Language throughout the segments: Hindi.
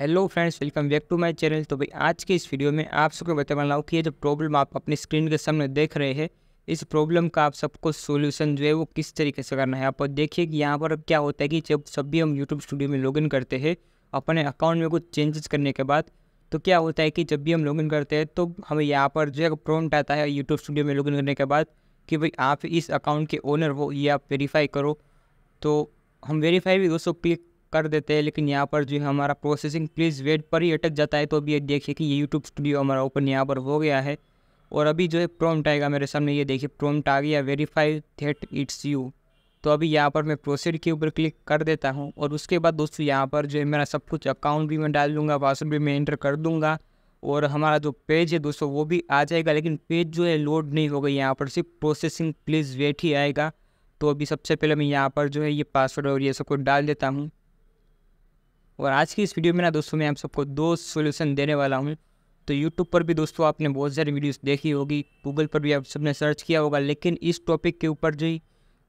hello friends welcome back to my channel तो भाई आज के इस वीडियो में आप सबको बताने वाला हूँ कि ये जो प्रॉब्लम आप अपनी स्क्रीन के सामने देख रहे हैं इस प्रॉब्लम का आप सबको सॉल्यूशन जो है वो किस तरीके से करना है आप देखिए कि यहाँ पर क्या होता है कि जब सब भी हम यूट्यूब स्टूडियो में लॉगिन करते हैं अपने अकाउंट में कुछ चेंजेस करने के बाद तो क्या होता है कि जब भी हम लॉग करते हैं तो हमें यहाँ पर जो है प्रॉम्प्ट आता है यूट्यूब स्टूडियो में लॉगिन करने के बाद कि भाई आप इस अकाउंट के ओनर हो ये आप वेरीफाई करो तो हम वेरीफाई भी दोस्तों क्लिक कर देते हैं लेकिन यहाँ पर जो है हमारा प्रोसेसिंग प्लीज़ वेट पर ही अटक जाता है तो अभी ये देखिए कि ये यूट्यूब स्टूडियो हमारा ओपन यहाँ पर हो गया है और अभी जो है प्रोम्ट आएगा मेरे सामने ये देखिए प्रोम्ट आ गया वेरीफाई थेट इट्स यू तो अभी यहाँ पर मैं प्रोसीड के ऊपर क्लिक कर देता हूँ और उसके बाद दोस्तों यहाँ पर जो है मेरा सब कुछ अकाउंट भी मैं डाल दूँगा पासवर्ड भी मैं इंटर कर दूँगा और हमारा जो पेज है दोस्तों वो भी आ जाएगा लेकिन पेज जो है लोड नहीं होगा यहाँ पर सिर्फ प्रोसेसिंग प्लीज़ वेट ही आएगा तो अभी सबसे पहले मैं यहाँ पर जो है ये पासवर्ड और ये सब कुछ डाल देता हूँ और आज की इस वीडियो में ना दोस्तों मैं आप सबको दो सोल्यूशन देने वाला हूँ तो यूट्यूब पर भी दोस्तों आपने बहुत सारी वीडियोस देखी होगी गूगल पर भी आप सबने सर्च किया होगा लेकिन इस टॉपिक के ऊपर जो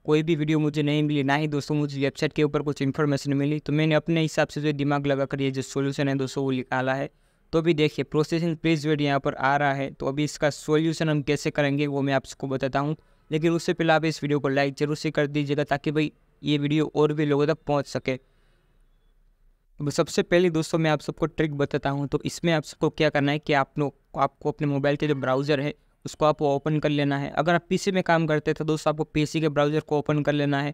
कोई भी वीडियो मुझे नहीं मिली ना ही दोस्तों मुझे वेबसाइट के ऊपर कुछ इन्फॉर्मेशन मिली तो मैंने अपने हिसाब से जो दिमाग लगा कर ये जो सोल्यूशन है दोस्तों वो निकाला है तो भी देखिए प्रोसेसिंग पेज यहाँ पर आ रहा है तो अभी इसका सोल्यूशन हम कैसे करेंगे वो मैं आप सबको बताता हूँ लेकिन उससे पहले आप इस वीडियो को लाइक जरूर से कर दीजिएगा ताकि भाई ये वीडियो और भी लोगों तक पहुँच सके सबसे पहले दोस्तों मैं आप सबको ट्रिक बताता हूँ तो इसमें आप सबको क्या करना है कि आप लोग आपको अपने मोबाइल के जो ब्राउज़र है उसको आपको ओपन कर लेना है अगर आप पीसी में काम करते थे तो दोस्तों आपको पीसी के ब्राउज़र को ओपन कर लेना है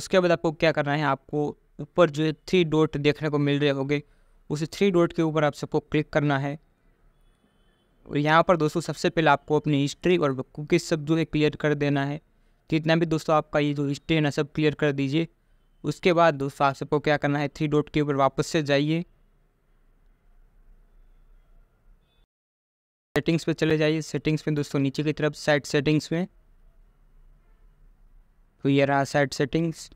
उसके बाद आपको क्या करना है आपको ऊपर जो है थ्री डॉट देखने को मिल रहे होंगे उस थ्री डॉट के ऊपर आप सबको क्लिक करना है और यहाँ पर दोस्तों सबसे पहले आपको अपनी हिस्ट्री और कुकीज सब जो है क्लियर कर देना है जितना भी दोस्तों आपका ये जो हिस्ट्री है ना सब क्लियर कर दीजिए उसके बाद दोस्तों आप सबको क्या करना है थ्री डॉट के ऊपर वापस से जाइए सेटिंग्स पे चले जाइए सेटिंग्स में दोस्तों नीचे की तरफ साइड सेटिंग्स में तो ये रहा साइड सेटिंग्स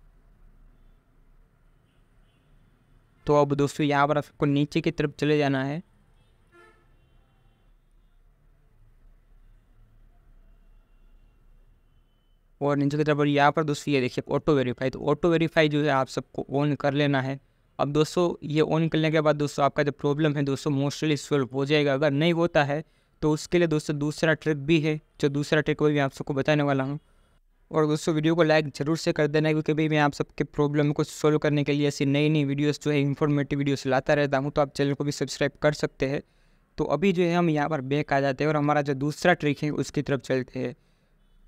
तो अब दोस्तों यहाँ पर आपको नीचे की तरफ चले जाना है और नीचे की तरफ और यहाँ पर दोस्तों ये देखिए ऑटो वेरीफाई तो ऑटो वेरीफाई जो है आप सबको ऑन कर लेना है अब दोस्तों ये ऑन करने के बाद दोस्तों आपका जो प्रॉब्लम है दोस्तों मोस्टली सॉल्व हो जाएगा अगर नहीं होता है तो उसके लिए दोस्तों दूसरा ट्रिक भी है जो दूसरा ट्रिक वही मैं आप सबको बताने वाला हूँ और दोस्तों वीडियो को लाइक ज़रूर से कर देना क्योंकि भाई मैं आप सबके प्रॉब्लम को सॉल्व करने के लिए ऐसी नई नई वीडियोस जो है इन्फॉर्मेटिव वीडियोस लाता रहता हूँ तो आप चैनल को भी सब्सक्राइब कर सकते हैं तो अभी जो है हम यहाँ पर बैक आ जाते हैं और हमारा जो दूसरा ट्रिक है उसकी तरफ चलते हैं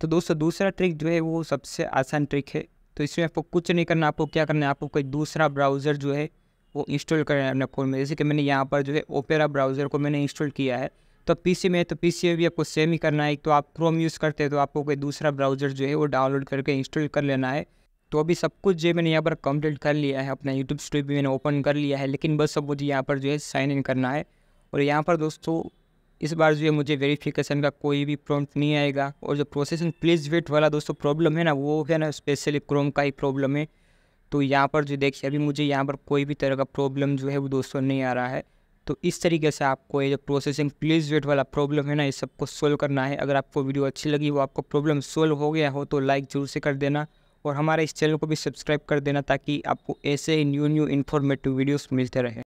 तो दोस्तों दूसरा ट्रिक जो है वो सबसे आसान ट्रिक है तो इसमें आपको कुछ नहीं करना आपको क्या करना है आपको कोई दूसरा ब्राउज़र जो है वो इंस्टॉल करना है अपने फ़ोन में जैसे कि मैंने यहाँ पर जो है ओपेरा ब्राउज़र को मैंने इंस्टॉल किया है तो पीसी में तो पीसी में भी आपको सेम ही करना है तो आप क्रोम यूज़ करते हैं तो आपको कोई दूसरा ब्राउज़र जो है वो डाउनलोड करके इंस्टॉल कर लेना है तो अभी सब कुछ जो मैंने यहाँ पर कंप्लीट कर लिया है अपना यूट्यूब स्टूडियो भी मैंने ओपन कर लिया है लेकिन बस अब मुझे यहाँ पर जो है साइन इन करना है और यहाँ पर दोस्तों इस बार जो है मुझे वेरिफिकेशन का कोई भी प्रॉम्प्ट नहीं आएगा और जो प्रोसेसिंग प्लीज वेट वाला दोस्तों प्रॉब्लम है ना वो है ना स्पेशली क्रोम का ही प्रॉब्लम है तो यहाँ पर जो देखिए अभी मुझे यहाँ पर कोई भी तरह का प्रॉब्लम जो है वो दोस्तों नहीं आ रहा है तो इस तरीके से आपको ये जो प्रोसेसिंग प्लीज वेट वाला प्रॉब्लम है ना ये सबको सोल्व करना है अगर आपको वीडियो अच्छी लगी वो आपको प्रॉब्लम सोल्व हो गया हो तो लाइक जरूर से कर देना और हमारे इस चैनल को भी सब्सक्राइब कर देना ताकि आपको ऐसे ही न्यू न्यू इन्फॉर्मेटिव वीडियोस मिलते रहे